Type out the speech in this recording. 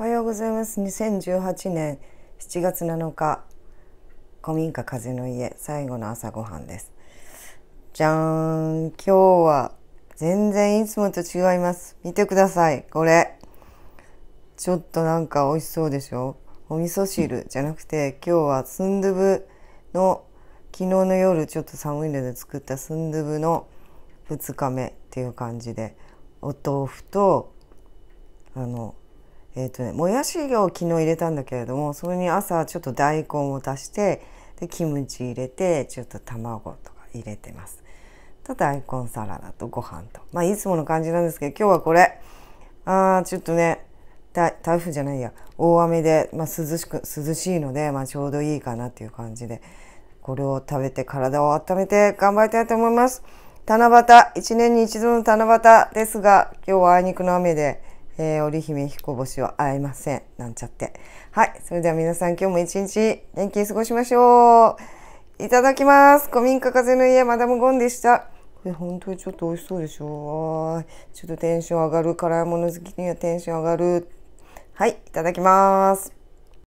おはようございます2018年7月7日古民家風の家最後の朝ごはんですじゃーん今日は全然いつもと違います見てくださいこれちょっとなんか美味しそうでしょお味噌汁じゃなくて今日はスンドゥブの昨日の夜ちょっと寒いので作ったスンドゥブの2日目っていう感じでお豆腐とあのえっ、ー、とねもやしを昨日入れたんだけれどもそれに朝ちょっと大根を足してでキムチ入れてちょっと卵とか入れてます。と大根サラダとご飯とまあいつもの感じなんですけど今日はこれあーちょっとね台風じゃないや大雨で、まあ、涼しく涼しいので、まあ、ちょうどいいかなっていう感じでこれを食べて体を温めて頑張りたいと思います。七夕、一年に一度の七夕ですが、今日はあいにくの雨でえー、織姫彦星は会えません。なんちゃって。はい。それでは皆さん今日も一日元気に過ごしましょう。いただきます。古民家風の家、マダムゴンでした。これ本当にちょっと美味しそうでしょう。ちょっとテンション上がる。辛いもの好きにはテンション上がる。はい。いただきます。